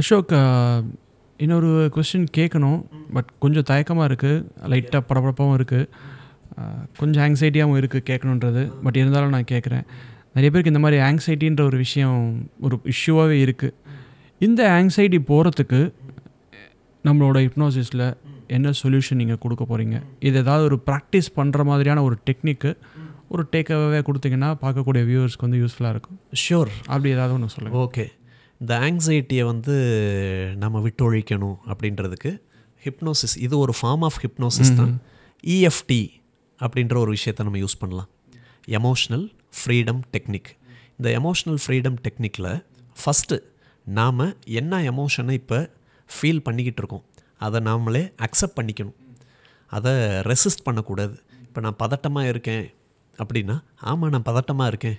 அசோக் இன்னொரு கொஸ்டின் கேட்கணும் பட் கொஞ்சம் தயக்கமாக இருக்குது லைட்டாக படப்படப்பாகவும் இருக்குது கொஞ்சம் ஆங்ஸைட்டியாகவும் இருக்குது கேட்கணுன்றது பட் இருந்தாலும் நான் கேட்குறேன் நிறைய பேருக்கு இந்த மாதிரி ஆங்ஸைட்டின்ற ஒரு விஷயம் ஒரு இஷ்யூவாகவே இருக்குது இந்த ஆங்ஸைட்டி போகிறதுக்கு நம்மளோட ஹிப்னோசிஸில் என்ன சொல்யூஷன் நீங்கள் கொடுக்க போகிறீங்க இது ஏதாவது ஒரு ப்ராக்டிஸ் பண்ணுற மாதிரியான ஒரு டெக்னிக்கு ஒரு டேக் அவே கொடுத்தீங்கன்னா பார்க்கக்கூடிய வியூவர்ஸ்க்கு வந்து யூஸ்ஃபுல்லாக இருக்கும் ஷியோர் அப்படி ஏதாவது ஒன்று சொல்லுங்கள் ஓகே இந்த ஆங்ஸைட்டியை வந்து நம்ம விட்டொழிக்கணும் அப்படின்றதுக்கு ஹிப்னோசிஸ் இது ஒரு ஃபார்ம் ஆஃப் ஹிப்னோசிஸ் தான் இஎஃப்டி e அப்படின்ற ஒரு விஷயத்தை நம்ம யூஸ் பண்ணலாம் எமோஷ்னல் ஃப்ரீடம் டெக்னிக் இந்த எமோஷ்னல் ஃப்ரீடம் டெக்னிக்கில் ஃபஸ்ட்டு நாம் என்ன எமோஷனை இப்போ ஃபீல் பண்ணிக்கிட்டு இருக்கோம் அதை நாமளே அக்செப்ட் பண்ணிக்கணும் அதை ரெசிஸ்ட் பண்ணக்கூடாது இப்போ நான் பதட்டமாக இருக்கேன் அப்படின்னா ஆமாம் நான் பதட்டமாக இருக்கேன்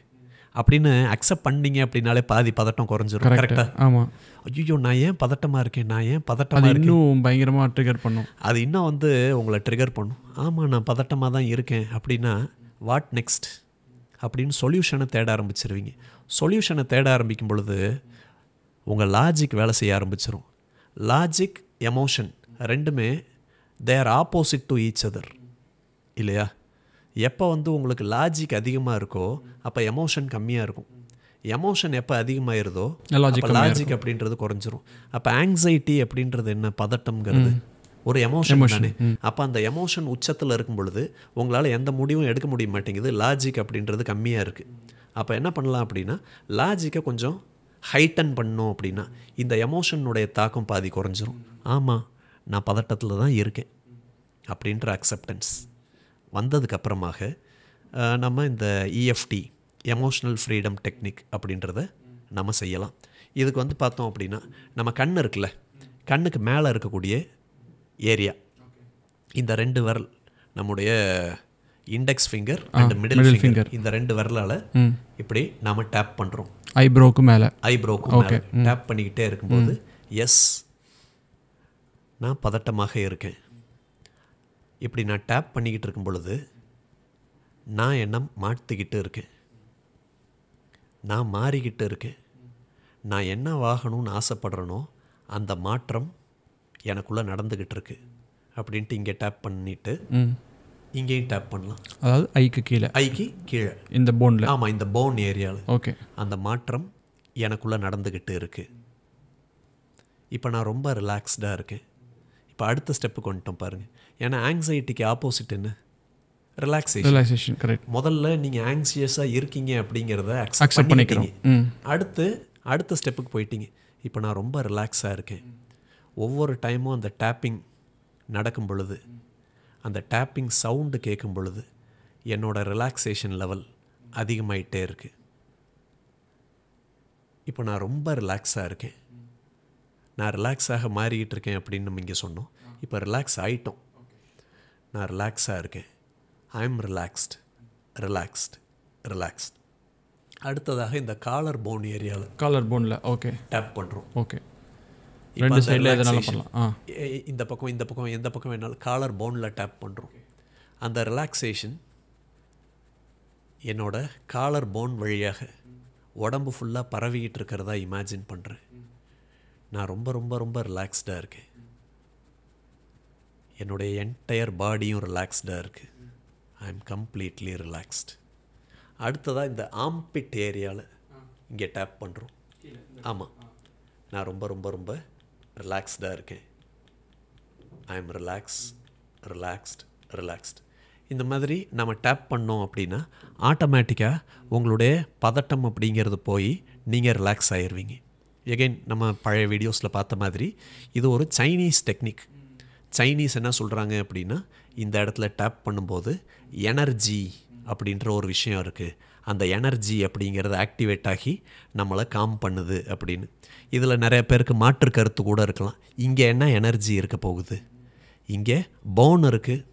அப்படின்னு அக்செப்ட் பண்ணீங்க அப்படின்னாலே பாதி பதட்டம் குறைஞ்சிரும் கரெக்டாக ஆமாம் ஐயோ நான் ஏன் பதட்டமாக இருக்கேன் நான் ஏன் பதட்டமாக இன்னும் பயங்கரமாக ட்ரிகர் பண்ணும் அது இன்னும் வந்து உங்களை ட்ரிகர் பண்ணும் ஆமாம் நான் பதட்டமாக தான் இருக்கேன் அப்படின்னா வாட் நெக்ஸ்ட் அப்படின்னு சொல்யூஷனை தேட ஆரம்பிச்சிருவீங்க சொல்யூஷனை தேட ஆரம்பிக்கும் பொழுது உங்கள் லாஜிக் வேலை செய்ய ஆரம்பிச்சிடும் லாஜிக் எமோஷன் ரெண்டுமே they're opposite to each other இல்லையா எப்போ வந்து உங்களுக்கு லாஜிக் அதிகமாக இருக்கோ அப்போ எமோஷன் கம்மியாக இருக்கும் எமோஷன் எப்போ அதிகமாயிருதோ லாஜிக் அப்படின்றது குறைஞ்சிரும் அப்போ ஆங்ஸைட்டி அப்படின்றது என்ன பதட்டம்ங்கிறது ஒரு எமோஷன் தானே அப்போ அந்த எமோஷன் உச்சத்தில் இருக்கும் பொழுது உங்களால் எந்த முடிவும் எடுக்க முடிய மாட்டேங்குது லாஜிக் அப்படின்றது கம்மியாக இருக்குது அப்போ என்ன பண்ணலாம் அப்படின்னா லாஜிக்கை கொஞ்சம் ஹைட்டன் பண்ணோம் அப்படின்னா இந்த எமோஷனுடைய தாக்கம் பாதி குறைஞ்சிரும் ஆமாம் நான் பதட்டத்தில் தான் இருக்கேன் அப்படின்ற அக்செப்டன்ஸ் வந்ததுக்கப்புறமாக நம்ம இந்த இஎஃப்டி எமோஷ்னல் ஃப்ரீடம் டெக்னிக் அப்படின்றத நம்ம செய்யலாம் இதுக்கு வந்து பார்த்தோம் அப்படின்னா நம்ம கண் இருக்குல்ல கண்ணுக்கு மேலே இருக்கக்கூடிய ஏரியா இந்த ரெண்டு விரல் நம்முடைய index finger and middle finger இந்த ரெண்டு விரலால் இப்படி நம்ம டேப் பண்ணுறோம் ஐப்ரோக்கு மேலே ஐப்ரோக்கு மேலே டேப் பண்ணிக்கிட்டே இருக்கும்போது எஸ் நான் பதட்டமாக இருக்கேன் இப்படி நான் டேப் பண்ணிக்கிட்டு இருக்கும் பொழுது நான் என்ன மாற்றிக்கிட்டு இருக்கேன் நான் மாறிக்கிட்டு இருக்கேன் நான் என்ன வாகனம்னு ஆசைப்படுறேனோ அந்த மாற்றம் எனக்குள்ளே நடந்துக்கிட்டு இருக்கு அப்படின்ட்டு இங்கே டேப் பண்ணிவிட்டு இங்கேயும் டேப் பண்ணலாம் அதாவது ஐக்கு கீழே ஐக்கு கீழே இந்த போனில் ஆமாம் இந்த போன் ஏரியாவில் ஓகே அந்த மாற்றம் எனக்குள்ளே நடந்துக்கிட்டு இருக்குது இப்போ நான் ரொம்ப ரிலாக்ஸ்டாக இருக்கேன் இப்போ அடுத்த ஸ்டெப்பு கொண்டுட்டோம் பாருங்கள் ஏன்னா ஆங்ஸைட்டிக்கு ஆப்போசிட் என்ன ரிலாக்ஸேஷன் ரிலாக்ஸேஷன் கரெக்ட் முதல்ல நீங்கள் ஆங்ஸியஸாக இருக்கீங்க அப்படிங்கிறத அக்செப்ட் பண்ணிக்கிறீங்க அடுத்து அடுத்த ஸ்டெப்புக்கு போயிட்டீங்க இப்போ நான் ரொம்ப ரிலாக்ஸாக இருக்கேன் ஒவ்வொரு டைமும் அந்த டேப்பிங் நடக்கும் பொழுது அந்த டேப்பிங் சவுண்டு கேட்கும் பொழுது என்னோடய ரிலாக்ஸேஷன் லெவல் அதிகமாயிட்டே இருக்குது இப்போ நான் ரொம்ப ரிலாக்ஸாக இருக்கேன் நான் ரிலாக்ஸாக மாறிக்கிட்டு இருக்கேன் அப்படின்னு நம்ம இங்கே சொன்னோம் இப்போ ரிலாக்ஸ் ஆகிட்டோம் நான் ரிலாக்ஸாக இருக்கேன் I am relaxed relaxed relaxed அடுத்ததாக இந்த காலர் போன் ஏரியாவில் காலர் போனில் ஓகே டேப் பண்ணுறோம் ஓகே இந்த பக்கம் இந்த பக்கம் எந்த பக்கம் வேணாலும் காலர் போனில் டேப் பண்ணுறோம் அந்த ரிலாக்ஸேஷன் என்னோட காலர் போன் வழியாக உடம்பு ஃபுல்லாக பரவிக்கிட்டு இருக்கிறதா இமேஜின் பண்ணுறேன் நான் ரொம்ப ரொம்ப ரொம்ப ரிலாக்ஸ்டாக இருக்கேன் என்னுடைய என்டையர் பாடியும் ரிலாக்ஸ்டாக இருக்குது ஐ எம் கம்ப்ளீட்லி ரிலாக்ஸ்டு அடுத்ததாக இந்த ஆம்பிட் ஏரியாவில் இங்கே டேப் பண்ணுறோம் ஆமாம் நான் ரொம்ப ரொம்ப ரொம்ப ரிலாக்ஸ்டாக இருக்கேன் I am relax relaxed relaxed இந்த மாதிரி நம்ம டேப் பண்ணோம் அப்படின்னா ஆட்டோமேட்டிக்காக உங்களுடைய பதட்டம் அப்படிங்கிறது போய் நீங்கள் ரிலாக்ஸ் ஆயிடுவீங்க எகைன் நம்ம பழைய வீடியோஸில் பார்த்த மாதிரி இது ஒரு சைனீஸ் டெக்னிக் சைனீஸ் என்ன சொல்கிறாங்க அப்படின்னா இந்த இடத்துல டேப் பண்ணும்போது எனர்ஜி அப்படின்ற ஒரு விஷயம் இருக்குது அந்த எனர்ஜி அப்படிங்கிறது ஆக்டிவேட் ஆகி நம்மளை காம் பண்ணுது அப்படின்னு இதில் நிறைய பேருக்கு மாற்று கருத்து கூட இருக்கலாம் இங்கே என்ன எனர்ஜி இருக்க போகுது இங்கே போன் இருக்குது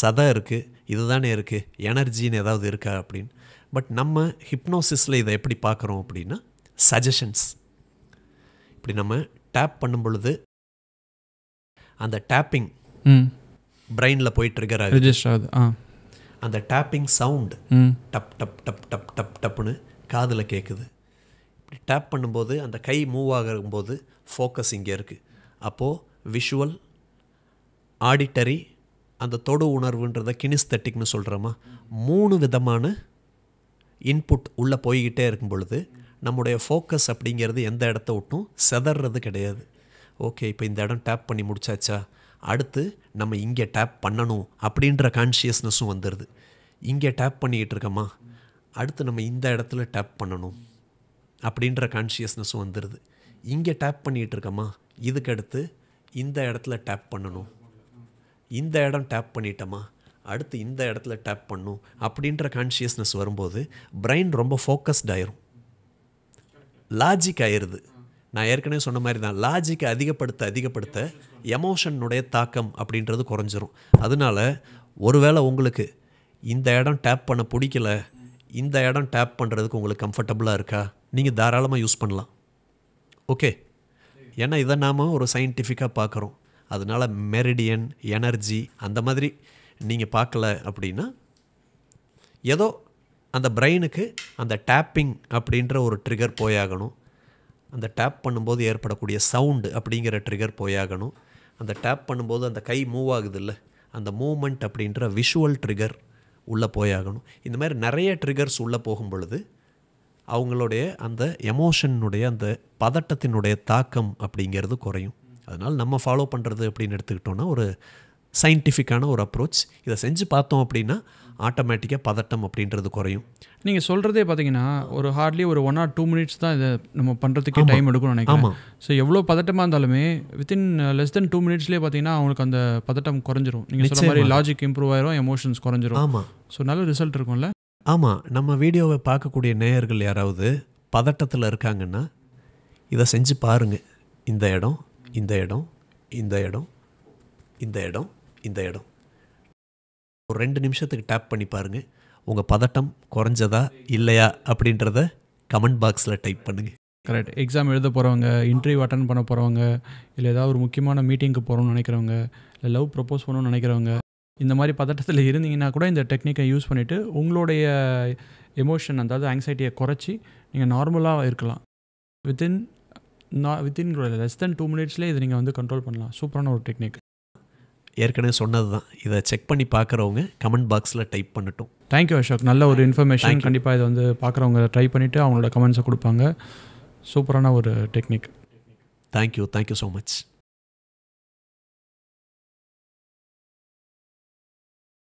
சதை இருக்குது இது தானே இருக்குது எனர்ஜின்னு ஏதாவது இருக்கா அப்படின்னு பட் நம்ம ஹிப்னோசிஸில் இதை எப்படி பார்க்குறோம் அப்படின்னா சஜஷன்ஸ் இப்படி நம்ம டேப் பண்ணும் பொழுது அந்த டேப்பிங் பிரெயினில் போயிட்டு ட்ரிகர் ரிஜிஸ்டர் ஆகுது அந்த டேப்பிங் சவுண்ட் டப் டப் டப் டப் டப் டப்னு காதில் கேட்குது இப்படி டேப் பண்ணும்போது அந்த கை மூவ் ஆகும்போது ஃபோக்கஸ் இங்கே இருக்குது அப்போது விஷுவல் ஆடிட்டரி அந்த தொடு உணர்வுன்றத கினிஸ்தட்டிக்னு சொல்கிறோமா மூணு விதமான இன்புட் உள்ளே போய்கிட்டே இருக்கும் பொழுது நம்முடைய ஃபோக்கஸ் அப்படிங்கிறது எந்த இடத்த விட்டும் செதறது கிடையாது ஓகே இப்போ இந்த இடம் டேப் பண்ணி முடிச்சாச்சா அடுத்து நம்ம இங்கே டேப் பண்ணணும் அப்படின்ற கான்ஷியஸ்னஸும் வந்துடுது இங்கே டேப் பண்ணிக்கிட்டு இருக்கோமா அடுத்து நம்ம இந்த இடத்துல டேப் பண்ணணும் அப்படின்ற கான்ஷியஸ்னஸும் வந்துடுது இங்கே டேப் பண்ணிகிட்டு இருக்கோமா இதுக்கடுத்து இந்த இடத்துல டேப் பண்ணணும் இந்த இடம் டேப் பண்ணிட்டோமா அடுத்து இந்த இடத்துல டேப் பண்ணும் அப்படின்ற கான்ஷியஸ்னஸ் வரும்போது பிரெயின் ரொம்ப ஃபோக்கஸ்ட் ஆயிரும் லாஜிக் ஆயிடுது நான் ஏற்கனவே சொன்ன மாதிரி தான் லாஜிக்கை அதிகப்படுத்த அதிகப்படுத்த எமோஷனுடைய தாக்கம் அப்படின்றது குறைஞ்சிரும் அதனால் ஒருவேளை உங்களுக்கு இந்த இடம் டேப் பண்ண பிடிக்கல இந்த இடம் டேப் பண்ணுறதுக்கு உங்களுக்கு கம்ஃபர்டபுளாக இருக்கா நீங்கள் தாராளமாக யூஸ் பண்ணலாம் ஓகே ஏன்னா இதை நாம் ஒரு சயின்டிஃபிக்காக பார்க்குறோம் அதனால் மெரிடியன் எனர்ஜி அந்த மாதிரி நீங்கள் பார்க்கல அப்படின்னா ஏதோ அந்த பிரெயினுக்கு அந்த டேப்பிங் அப்படின்ற ஒரு ட்ரிகர் போயாகணும் அந்த டேப் பண்ணும்போது ஏற்படக்கூடிய சவுண்டு அப்படிங்கிற ட்ரிகர் போயாகணும் அந்த டேப் பண்ணும்போது அந்த கை மூவ் ஆகுது இல்லை அந்த மூமெண்ட் அப்படின்ற விஷுவல் ட்ரிகர் உள்ளே போயாகணும் இந்த மாதிரி நிறைய ட்ரிகர்ஸ் உள்ளே போகும் பொழுது அவங்களுடைய அந்த எமோஷனுடைய அந்த பதட்டத்தினுடைய தாக்கம் அப்படிங்கிறது குறையும் அதனால் நம்ம ஃபாலோ பண்ணுறது அப்படின்னு எடுத்துக்கிட்டோன்னா ஒரு சயின்டிஃபிக்கான ஒரு அப்ரோச் இதை செஞ்சு பார்த்தோம் அப்படின்னா ஆட்டோமேட்டிக்காக பதட்டம் அப்படின்றது குறையும் நீங்கள் சொல்கிறதே பார்த்தீங்கன்னா ஒரு ஹார்ட்லி ஒரு ஒன் ஆர் டூ மினிட்ஸ் தான் இதை நம்ம பண்ணுறதுக்கே டைம் எடுக்கணும்னு நினைக்கிறேன் ஸோ எவ்வளோ பதட்டமாக இருந்தாலுமே வித்தின் லெஸ் தென் டூ மினிட்ஸ்லேயே பார்த்தீங்கன்னா அவங்களுக்கு அந்த பதட்டம் குறைஞ்சிரும் நீங்கள் சொல்ல மாதிரி லாஜிக் இம்ப்ரூவ் ஆயிரும் எமோஷன்ஸ் குறைஞ்சிரும் ஆமாம் ஸோ நல்ல ரிசல்ட் இருக்கும்ல ஆமாம் நம்ம வீடியோவை பார்க்கக்கூடிய நேயர்கள் யாராவது பதட்டத்தில் இருக்காங்கன்னா இதை செஞ்சு பாருங்கள் இந்த இடம் இந்த இடம் இந்த இடம் இந்த இடம் இந்த இடம் ஒரு ரெண்டு நிமிஷத்துக்கு டேப் பண்ணி பாருங்கள் உங்கள் பதட்டம் குறைஞ்சதா இல்லையா அப்படின்றத கமெண்ட் பாக்ஸில் டைப் பண்ணுங்கள் கரெக்ட் எக்ஸாம் எழுத போகிறவங்க இன்டர்வியூ அட்டன் பண்ண போகிறவங்க இல்லை ஏதாவது ஒரு முக்கியமான மீட்டிங்க்கு போகிறோம்னு நினைக்கிறவங்க இல்லை லவ் ப்ரப்போஸ் பண்ணணும்னு நினைக்கிறவங்க இந்த மாதிரி பதட்டத்தில் இருந்தீங்கன்னா கூட இந்த டெக்னிக்கை யூஸ் பண்ணிவிட்டு உங்களுடைய எமோஷன் அதாவது ஆங்ஸைட்டியை குறைச்சி நீங்கள் நார்மலாக இருக்கலாம் வித்தின் நான் வித்தின் லெஸ் தென் டூ மினிட்ஸ்லேயே இதை நீங்கள் வந்து கண்ட்ரோல் பண்ணலாம் சூப்பரான ஒரு டெக்னிக் ஏற்கனவே சொன்னது தான் இதை செக் பண்ணி பார்க்குறவங்க கமெண்ட் பாக்ஸில் டைப் பண்ணட்டும் தேங்க்யூ அசோக் நல்ல ஒரு இன்ஃபர்மேஷன் கண்டிப்பாக இதை வந்து பார்க்குறவங்க ட்ரை பண்ணிவிட்டு அவங்களோட கமெண்ட்ஸை கொடுப்பாங்க சூப்பரான ஒரு technique thank you thank you so much